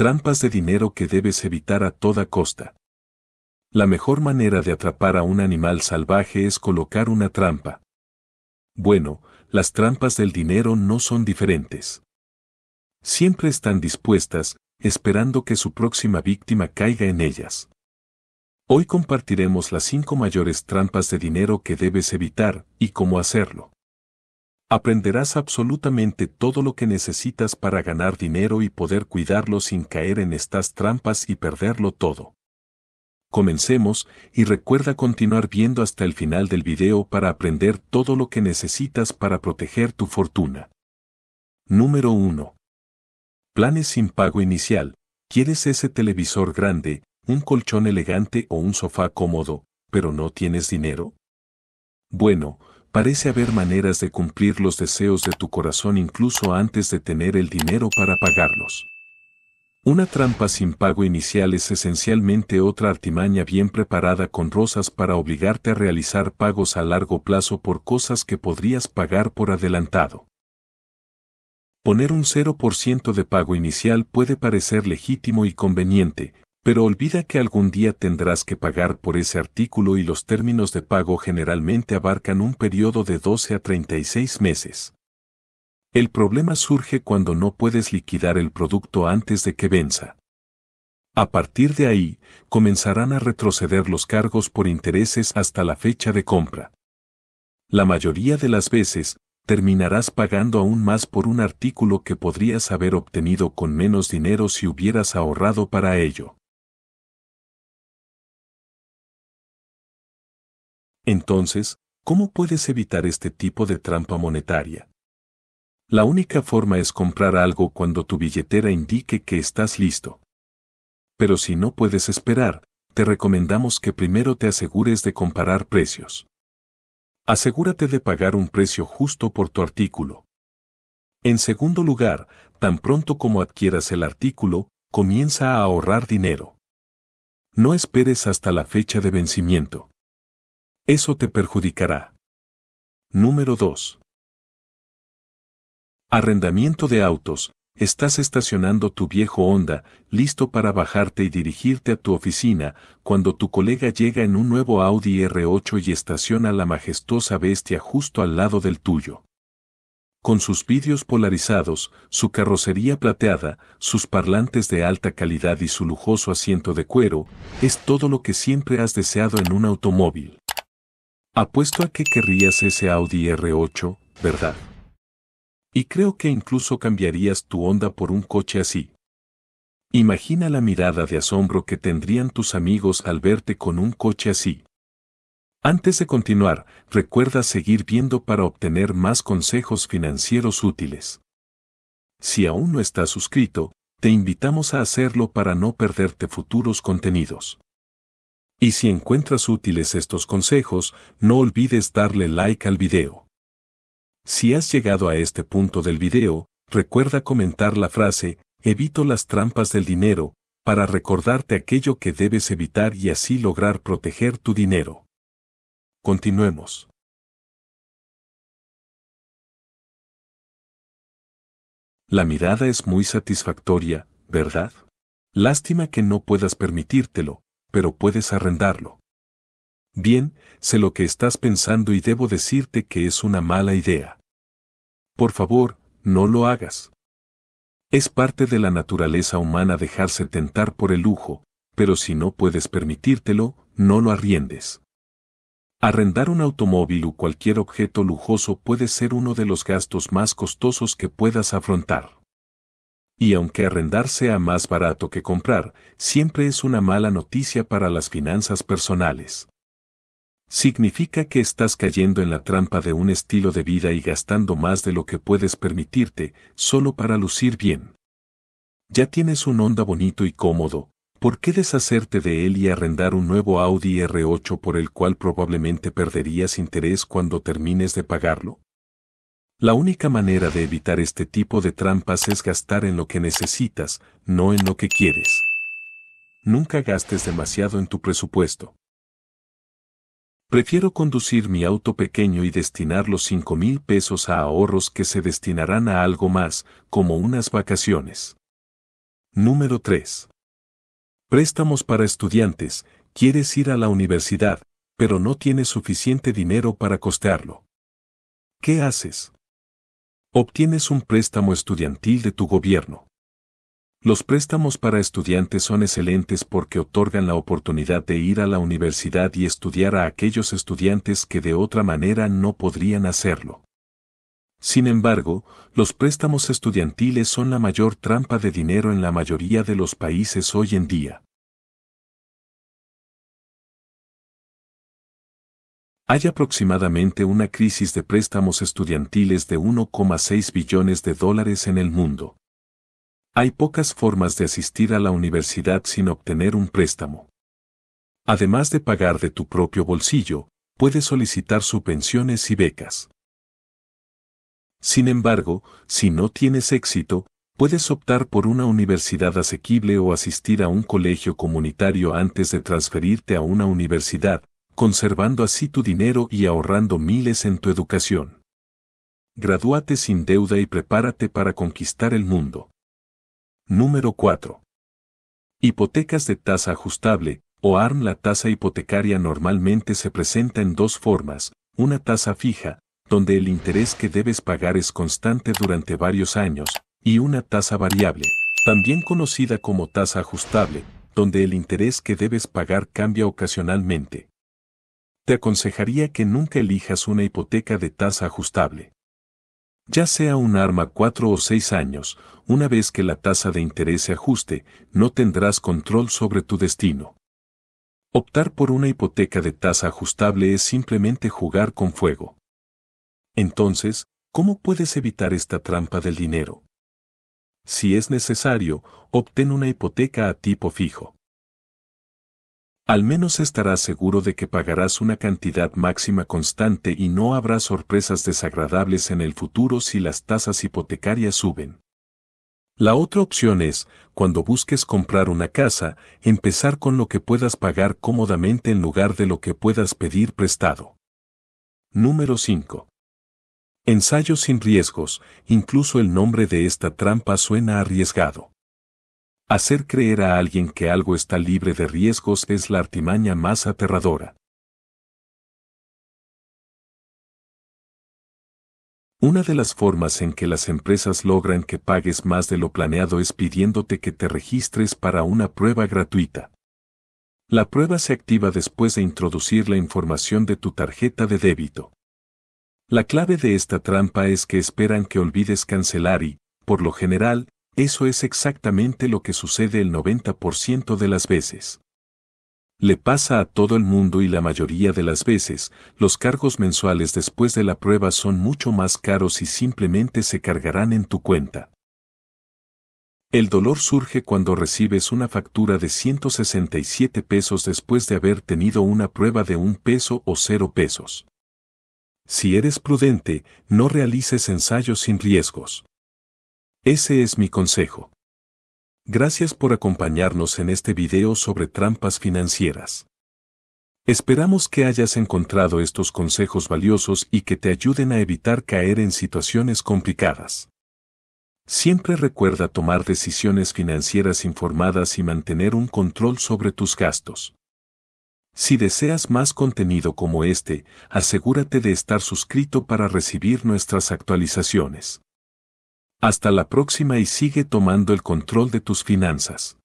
Trampas de dinero que debes evitar a toda costa. La mejor manera de atrapar a un animal salvaje es colocar una trampa. Bueno, las trampas del dinero no son diferentes. Siempre están dispuestas, esperando que su próxima víctima caiga en ellas. Hoy compartiremos las cinco mayores trampas de dinero que debes evitar y cómo hacerlo. Aprenderás absolutamente todo lo que necesitas para ganar dinero y poder cuidarlo sin caer en estas trampas y perderlo todo. Comencemos y recuerda continuar viendo hasta el final del video para aprender todo lo que necesitas para proteger tu fortuna. Número 1. Planes sin pago inicial. ¿Quieres ese televisor grande, un colchón elegante o un sofá cómodo, pero no tienes dinero? Bueno, parece haber maneras de cumplir los deseos de tu corazón incluso antes de tener el dinero para pagarlos. Una trampa sin pago inicial es esencialmente otra artimaña bien preparada con rosas para obligarte a realizar pagos a largo plazo por cosas que podrías pagar por adelantado. Poner un 0% de pago inicial puede parecer legítimo y conveniente, pero olvida que algún día tendrás que pagar por ese artículo y los términos de pago generalmente abarcan un periodo de 12 a 36 meses. El problema surge cuando no puedes liquidar el producto antes de que venza. A partir de ahí, comenzarán a retroceder los cargos por intereses hasta la fecha de compra. La mayoría de las veces, terminarás pagando aún más por un artículo que podrías haber obtenido con menos dinero si hubieras ahorrado para ello. Entonces, ¿cómo puedes evitar este tipo de trampa monetaria? La única forma es comprar algo cuando tu billetera indique que estás listo. Pero si no puedes esperar, te recomendamos que primero te asegures de comparar precios. Asegúrate de pagar un precio justo por tu artículo. En segundo lugar, tan pronto como adquieras el artículo, comienza a ahorrar dinero. No esperes hasta la fecha de vencimiento. Eso te perjudicará. Número 2. Arrendamiento de autos. Estás estacionando tu viejo Honda, listo para bajarte y dirigirte a tu oficina, cuando tu colega llega en un nuevo Audi R8 y estaciona la majestuosa bestia justo al lado del tuyo. Con sus vidrios polarizados, su carrocería plateada, sus parlantes de alta calidad y su lujoso asiento de cuero, es todo lo que siempre has deseado en un automóvil. Apuesto a que querrías ese Audi R8, ¿verdad? Y creo que incluso cambiarías tu onda por un coche así. Imagina la mirada de asombro que tendrían tus amigos al verte con un coche así. Antes de continuar, recuerda seguir viendo para obtener más consejos financieros útiles. Si aún no estás suscrito, te invitamos a hacerlo para no perderte futuros contenidos. Y si encuentras útiles estos consejos, no olvides darle like al video. Si has llegado a este punto del video, recuerda comentar la frase, evito las trampas del dinero, para recordarte aquello que debes evitar y así lograr proteger tu dinero. Continuemos. La mirada es muy satisfactoria, ¿verdad? Lástima que no puedas permitírtelo, pero puedes arrendarlo. Bien, sé lo que estás pensando y debo decirte que es una mala idea. Por favor, no lo hagas. Es parte de la naturaleza humana dejarse tentar por el lujo, pero si no puedes permitírtelo, no lo arriendes. Arrendar un automóvil o cualquier objeto lujoso puede ser uno de los gastos más costosos que puedas afrontar y aunque arrendar sea más barato que comprar, siempre es una mala noticia para las finanzas personales. Significa que estás cayendo en la trampa de un estilo de vida y gastando más de lo que puedes permitirte, solo para lucir bien. Ya tienes un Honda bonito y cómodo, ¿por qué deshacerte de él y arrendar un nuevo Audi R8 por el cual probablemente perderías interés cuando termines de pagarlo? La única manera de evitar este tipo de trampas es gastar en lo que necesitas, no en lo que quieres. Nunca gastes demasiado en tu presupuesto. Prefiero conducir mi auto pequeño y destinar los 5 mil pesos a ahorros que se destinarán a algo más, como unas vacaciones. Número 3. Préstamos para estudiantes. Quieres ir a la universidad, pero no tienes suficiente dinero para costearlo. ¿Qué haces? Obtienes un préstamo estudiantil de tu gobierno. Los préstamos para estudiantes son excelentes porque otorgan la oportunidad de ir a la universidad y estudiar a aquellos estudiantes que de otra manera no podrían hacerlo. Sin embargo, los préstamos estudiantiles son la mayor trampa de dinero en la mayoría de los países hoy en día. hay aproximadamente una crisis de préstamos estudiantiles de 1,6 billones de dólares en el mundo. Hay pocas formas de asistir a la universidad sin obtener un préstamo. Además de pagar de tu propio bolsillo, puedes solicitar subvenciones y becas. Sin embargo, si no tienes éxito, puedes optar por una universidad asequible o asistir a un colegio comunitario antes de transferirte a una universidad, conservando así tu dinero y ahorrando miles en tu educación. Gradúate sin deuda y prepárate para conquistar el mundo. Número 4. Hipotecas de tasa ajustable, o ARM. La tasa hipotecaria normalmente se presenta en dos formas, una tasa fija, donde el interés que debes pagar es constante durante varios años, y una tasa variable, también conocida como tasa ajustable, donde el interés que debes pagar cambia ocasionalmente te aconsejaría que nunca elijas una hipoteca de tasa ajustable. Ya sea un arma 4 o 6 años, una vez que la tasa de interés se ajuste, no tendrás control sobre tu destino. Optar por una hipoteca de tasa ajustable es simplemente jugar con fuego. Entonces, ¿cómo puedes evitar esta trampa del dinero? Si es necesario, obtén una hipoteca a tipo fijo. Al menos estarás seguro de que pagarás una cantidad máxima constante y no habrá sorpresas desagradables en el futuro si las tasas hipotecarias suben. La otra opción es, cuando busques comprar una casa, empezar con lo que puedas pagar cómodamente en lugar de lo que puedas pedir prestado. Número 5. Ensayo sin riesgos, incluso el nombre de esta trampa suena arriesgado. Hacer creer a alguien que algo está libre de riesgos es la artimaña más aterradora. Una de las formas en que las empresas logran que pagues más de lo planeado es pidiéndote que te registres para una prueba gratuita. La prueba se activa después de introducir la información de tu tarjeta de débito. La clave de esta trampa es que esperan que olvides cancelar y, por lo general, eso es exactamente lo que sucede el 90% de las veces. Le pasa a todo el mundo y la mayoría de las veces, los cargos mensuales después de la prueba son mucho más caros y simplemente se cargarán en tu cuenta. El dolor surge cuando recibes una factura de 167 pesos después de haber tenido una prueba de un peso o cero pesos. Si eres prudente, no realices ensayos sin riesgos. Ese es mi consejo. Gracias por acompañarnos en este video sobre trampas financieras. Esperamos que hayas encontrado estos consejos valiosos y que te ayuden a evitar caer en situaciones complicadas. Siempre recuerda tomar decisiones financieras informadas y mantener un control sobre tus gastos. Si deseas más contenido como este, asegúrate de estar suscrito para recibir nuestras actualizaciones. Hasta la próxima y sigue tomando el control de tus finanzas.